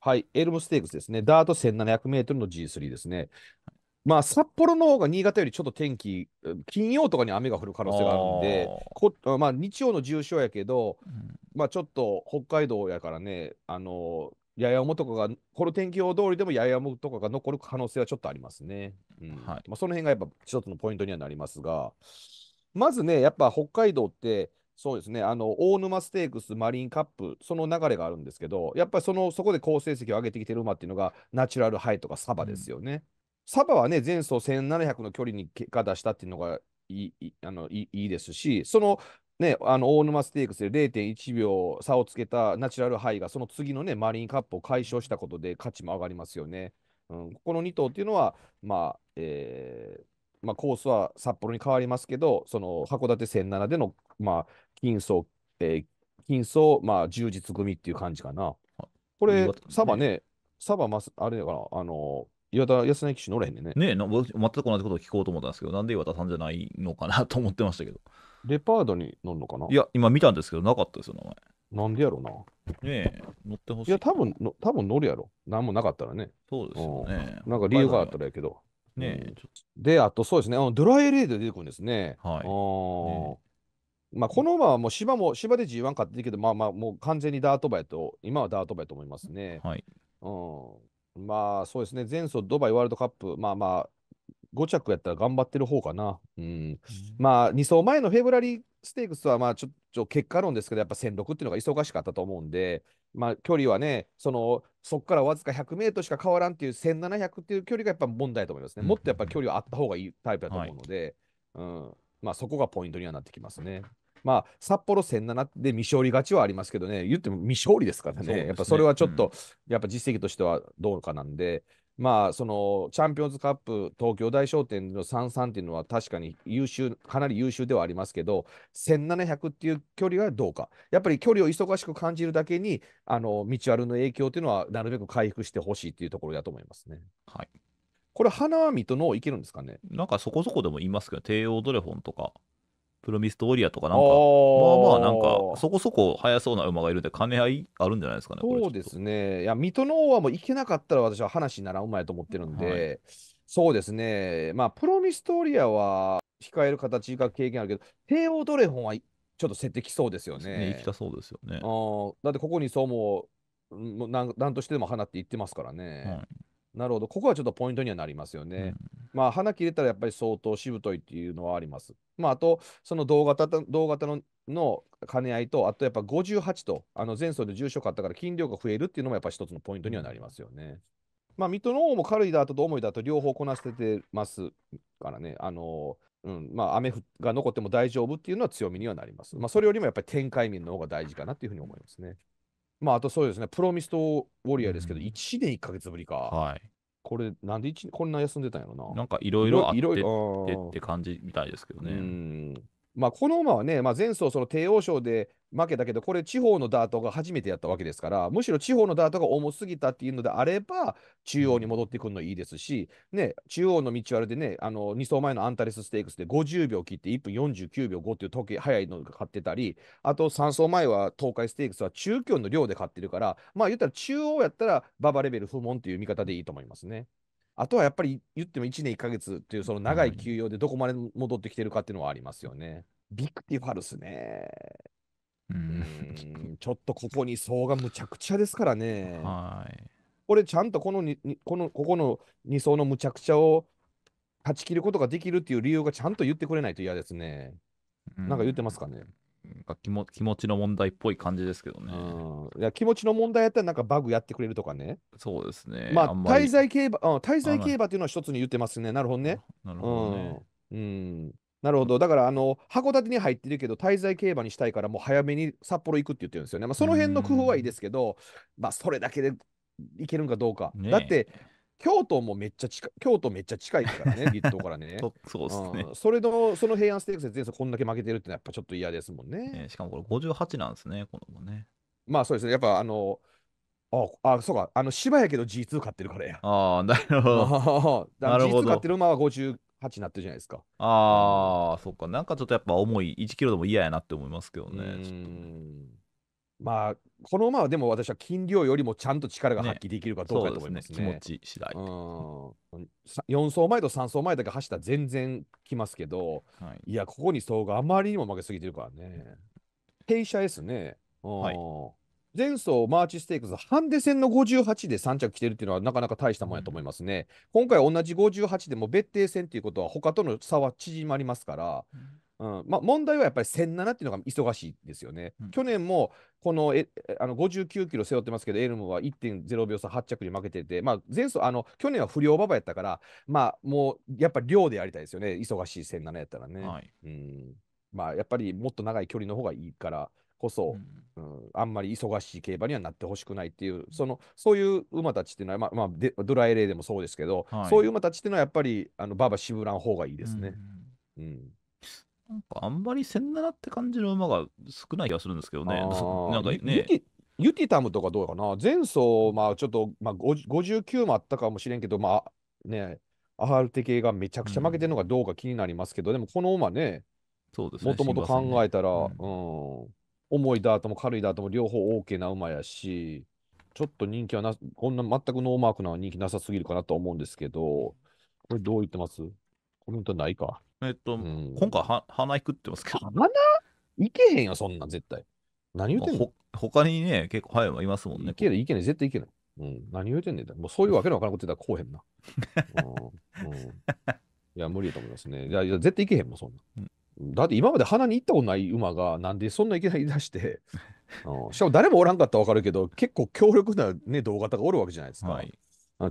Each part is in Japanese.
はい、エルムステークスですね。ダート1700メートルの G3 ですね。まあ、札幌の方が新潟よりちょっと天気、金曜とかに雨が降る可能性があるんで、こまあ、日曜の重症やけど、うん、まあ、ちょっと北海道やからね、あの八重山とかが、この天気予報通りでも八重山とかが残る可能性はちょっとありますね。うんはいまあ、その辺がやっぱ一つのポイントにはなりますが、まずね、やっぱ北海道って、そうですね、あの大沼ステークス、マリンカップ、その流れがあるんですけど、やっぱりそのそこで好成績を上げてきてる馬っていうのが、ナチュラルハイとかサバですよね。うん、サバはね、前走1700の距離に結果出したっていうのがいいあのいいですし、そのね、あの大沼ステークスで0.1秒差をつけたナチュラルハイが、その次のね、マリンカップを解消したことで価値も上がりますよね。うん、この2頭っていうのは、まあ、えーまあ、コースは札幌に変わりますけど、その函館線7での、まあ、金層、えー、金層、まあ、充実組っていう感じかな。これ、サバね、サバます、あれだから、あの岩田康成騎手乗れへんねんね。ねえな、全く同じことを聞こうと思ったんですけど、なんで岩田さんじゃないのかなと思ってましたけど。レパードに乗るのかないや、今見たんですけど、なかったですよ、名前。なんでやろうな。ねえ、乗ってほしい。いや、多分の多分乗るやろ。なんもなかったらね。そうですよね。なんか理由があったらやけど。ね、で、あとそうですね、あのドライレイで出てくるんですね。はい。まあ、この馬はもう芝も芝で G1 勝ってるけど、まあまあ、もう完全にダート馬やと、今はダート馬やと思いますね。はい。うん。まあ、そうですね、前走ドバイワールドカップ、まあまあ、5着やったら頑張ってる方かな。うん。まあ、2走前のフェブラリーステークスは、まあ、ちょっと結果論ですけど、やっぱ1006っていうのが忙しかったと思うんで、まあ、距離はね、その、そこからわずか100メートルしか変わらんっていう1700っていう距離がやっぱ問題と思いますね。もっとやっぱ距離はあった方がいいタイプだと思うので、はい、うん。まあ、そこがポイントにはなってきますね。まあ、札幌1007で未勝利勝ちはありますけどね、言っても未勝利ですからね、ねやっぱそれはちょっと、うん、やっぱ実績としてはどうかなんで、まあ、そのチャンピオンズカップ東京大商店の33っていうのは確かに優秀、かなり優秀ではありますけど、1700っていう距離はどうか、やっぱり距離を忙しく感じるだけに、あの道あるの影響っていうのは、なるべく回復してほしいっていうところだと思いますね。はいこれ、花網とのいけるんですかねなんかそこそこでも言いますけど、帝王ドレフォンとか、プロミストオリアとかなんか、まあまあなんか、そこそこ速そうな馬がいるんで、兼ね合いあるんじゃないですかね、そうですね。いや、水戸の王はもう行けなかったら私は話にならん馬やと思ってるんで、はい、そうですね。まあ、プロミストオリアは控える形が経験あるけど、帝王ドレホンはちょっと競ってきそうですよね。ね行きたそうですよね。あだってここにそうもう、なんなんとしてでも放っていってますからね。はい、なるほど、ここはちょっとポイントにはなりますよね。うんまあ、花切れたらやっぱり相当しぶといっていうのはあります。まあ、あと、その同型同型のの兼ね合いと、あとやっぱ58と、あの前走で重症かったから筋量が増えるっていうのもやっぱ一つのポイントにはなりますよね。まあ、水戸のうも軽いだと重いだと両方こなせてますからね、あのうん、まあ、雨が残っても大丈夫っていうのは強みにはなります。まあ、それよりもやっぱり展開面の方が大事かなっていうふうに思いますね。まあ、あとそうですね、プロミストウォリアーですけど、1年1か月ぶりか。はい、これ、なんで一こんな休んでたんやろな。なんかいろいろあってって感じみたいですけどね。まあ、この馬はね、まあ、前走その帝王賞で負けたけど、これ地方のダートが初めてやったわけですから、むしろ地方のダートが重すぎたっていうのであれば、中央に戻ってくるのいいですし、ね、中央の道割でね、あの2走前のアンタレスステークスで50秒切って1分49秒5っていう時計早いのが勝ってたり、あと3走前は東海ステークスは中距離の量で勝ってるから、まあ言ったら中央やったら馬場レベル不問っていう見方でいいと思いますね。あとはやっぱり言っても1年1か月っていうその長い休養でどこまで戻ってきてるかっていうのはありますよね。うん、ビクティファルスね。うん、ちょっとここに層がむちゃくちゃですからね。はい。これちゃんとこのにこのここの2層のむちゃくちゃを断ち切ることができるっていう理由がちゃんと言ってくれないと嫌ですね。うん、なんか言ってますかね。なん気も気持ちの問題っぽい感じですけどね。いや気持ちの問題やったらなんかバグやってくれるとかね。そうですね。まあ滞在競馬、うん、滞在競馬っていうのは一つに言ってますね。なるほどね。なるほどね。うん、うんなるほど。だから、あの、函館に入ってるけど、滞在競馬にしたいから、もう早めに札幌行くって言ってるんですよね。まあ、その辺の工夫はいいですけど、まあ、それだけでいけるんかどうか。ね、だって、京都もめっちゃ近い、京都めっちゃ近いからね、立 東からね。そうですね。それの、その平安ステークスで前走こんだけ負けてるってのはやっぱちょっと嫌ですもんね。ねしかもこれ58なんですね、この子ね。まあそうですね、やっぱあの、ああ、そうか、あの、芝やけど G2 買ってるからや。ああ、なるほど。なるほど G2 買ってる馬は58になってるじゃないですか。ああ、そっか、なんかちょっとやっぱ重い、1キロでも嫌やなって思いますけどね。まあ、この馬はでも私は金量よりもちゃんと力が発揮できるかどうかと思いますね。ねすね気持ち次第。うん、4走前と3走前だけ走ったら全然来ますけど、はい、いや、ここに走があまりにも負けすぎてるからね。停車ですね。はい、前走マーチステークス、ハンデ戦の58で3着来てるっていうのはなかなか大したもんやと思いますね。うん、今回同じ58でも別定戦っていうことは他との差は縮まりますから。うんうんまあ、問題はやっぱり1007っていうのが忙しいですよね。うん、去年もこのえあの59キロ背負ってますけど、エルムは1.0秒差8着に負けてて、まあ、前走あの去年は不良馬場やったから、まあ、もうやっぱり量でやりたいですよね、忙しい1007やったらね。はい、うんまあ、やっぱりもっと長い距離の方がいいからこそ、うん、うん、あんまり忙しい競馬にはなってほしくないっていう、そのそういう馬たちっていうのは、まあまあ、でドライレーでもそうですけど、はい、そういう馬たちっていうのはやっぱりあの馬場渋らん方がいいですね。うん、うんなんかあんまり17って感じの馬が少ない気がするんですけどね。なんかね。ユティタムとかどうかな前走、まあちょっと、まあ、59もあったかもしれんけど、まあね、アルテ系がめちゃくちゃ負けてるのかどうか気になりますけど、うん、でもこの馬ね、そうですもともと考えたら、ねうん、うん、重いダートも軽いダートも両方 OK な馬やし、ちょっと人気はな、こんな全くノーマークな人気なさすぎるかなと思うんですけど、これどう言ってますコメントないか。えっと、うん、今回は鼻いくってますけど。鼻いけへんよ、そんなん絶対。何言うてんの他にね、結構早いはいますもんね。いけないいけない、絶対いけない。うん、何言うてんねんもうそういうわけのわからんこと言ったらこうへんな。うん、うん、いや、無理だと思いますね。いや、いや絶対いけへんもん、そんな。うんだって今まで鼻に行ったことない馬がなんでそんないきなり出して、うん、しかも誰もおらんかったら分かるけど結構強力な、ね、動画とかおるわけじゃないですか。はい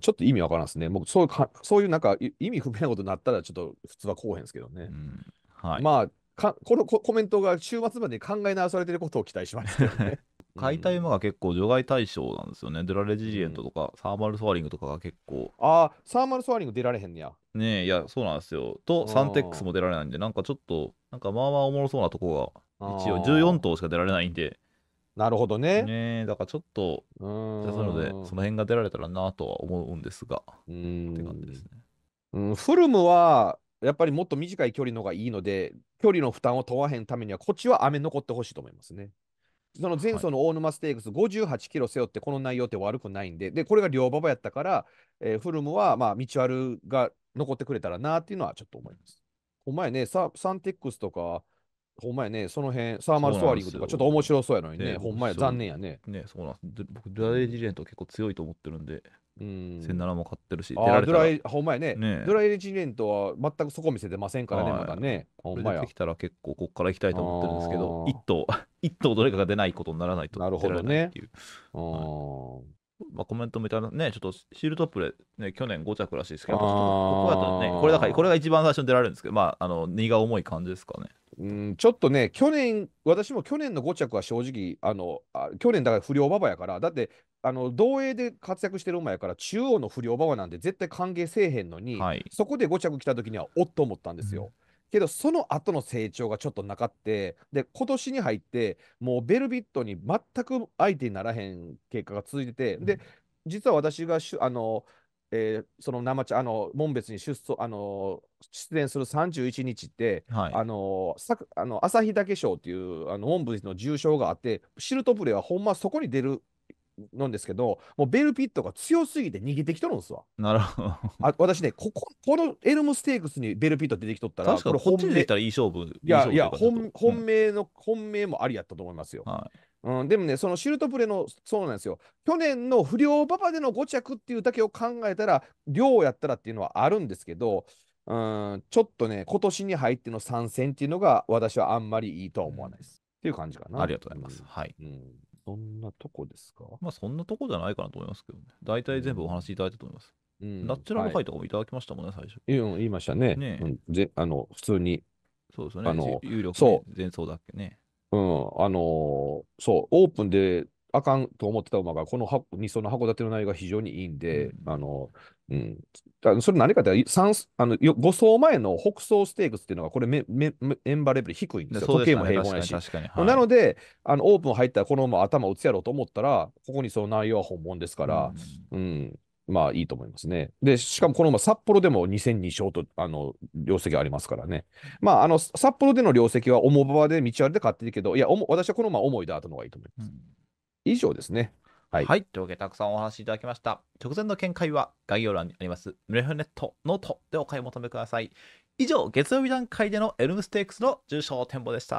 ちょっと意味わからんですね。そういうか、そういうなんか意味不明なことになったら、ちょっと普通はこうへんですけどね。うん、はい、まあか、このコメントが週末まで考え直されてることを期待しますけどね。解 体馬が結構除外対象なんですよね。デラレジリエントとか、サーマルソワリングとかが結構。ああ、サーマルソワリング出られへんねや。ねえ、いや、そうなんですよ。と、サンテックスも出られないんで、なんかちょっと、なんかまあまあおもろそうなとこが、一応14頭しか出られないんで、なるほどね。ねだからちょっと、ので、その辺が出られたらなとは思うんですが、うん。うん、フルムは、やっぱりもっと短い距離のがいいので、距離の負担を問わへんためには、こっちは雨残ってほしいと思いますね。その前走の大沼ステークス58キロ背負ってこの内容って悪くないんで、で、これが両馬場やったから、えー、フルムは、まあ、道あるが残ってくれたらなっていうのはちょっと思います。お前ね、ササンテックスとか、ほんまやね、その辺、サーマルストアリングとかちょっと面白そうやのにね、ねほんまや、残念やね。ね、そうなんです。僕、ドライレジレント結構強いと思ってるんで、うん。17も買ってるし、出られたらドライ、ほんまやね。ねドライレジレントは全くそこ見せてませんからね、まだね。ほんまや。できたら結構ここから行きたいと思ってるんですけど、1頭、1頭どれかが出ないことにならないとなるほどね。っていう。まあ、コメントみたいなね、ちょっとシールトップで、ね、去年5着らしいですけど、ここだとね、これだから、これが一番最初に出られるんですけど、まあ、あの、荷が重い感じですかね。うん、ちょっとね、去年、私も去年の5着は正直、あのあ去年だから不良馬場やから、だってあの同栄で活躍してる馬やから、中央の不良馬場なんで絶対歓迎せえへんのに、はい、そこで5着来た時にはおっと思ったんですよ。うん、けどその後の成長がちょっとなかってで今年に入ってもうベルビットに全く相手にならへん結果が続いてて、うん、で実は私があのえー、その生茶あの門別に出走、あの出演する31日って、はい、あのさあの朝日岳賞っていうあの門別の重賞があってシルトプレーはほんまそこに出るなんですけどもうベルピットが強すぎて逃げてきとるんですわ。なるほどあ私ねこここのエルムステークスにベルピット出てきとったら確かこっちでいったらいい勝負いやいや本,、本命の、本命もありやったと思いますよ。はいうん、でもね、そのシルトプレの、そうなんですよ。去年の不良馬場での5着っていうだけを考えたら、量やったらっていうのはあるんですけど、うん、ちょっとね、今年に入っての参戦っていうのが、私はあんまりいいとは思わないです。っていう感じかな。ありがとうございます。うん、はい。うんそんなとこですかまあそんなとこじゃないかなと思いますけどね。大体全部お話しいただいたと思います。うん、ナチュラルファイとかもいただきましたもんね、最初。うん、言いましたね。ね、うん、あの普通に。そうですね。あの有力、ね、そう前奏だっけね。うん、あのー、そう、オープンであかんと思ってた馬が、この2にの函館の内容が非常にいいんで、うん、あの、うん、だそれ何かってあの5走前の北総ステークスっていうのが、これめめンバーレベル低いんですよ、ね、時計も平凡やし。はい、なのであの、オープン入ったらこのまま頭打つやろうと思ったら、ここにその内容は本物ですから、うん、うん、まあいいと思いますね。で、しかもこのま札幌でも2戦2勝と、あの、量績ありますからね。まあ、あの、札幌での量績は重場で道割れで買ってるけど、いや、私はこのまま重いダートの方がいいと思います。うん、以上ですね。はい、はい、というわけでたくさんお話いただきました。直前の見解は概要欄にあります、ムレフネット、ノートでお買い求めください。以上、月曜日段階でのエルムステークスの重賞展望でした。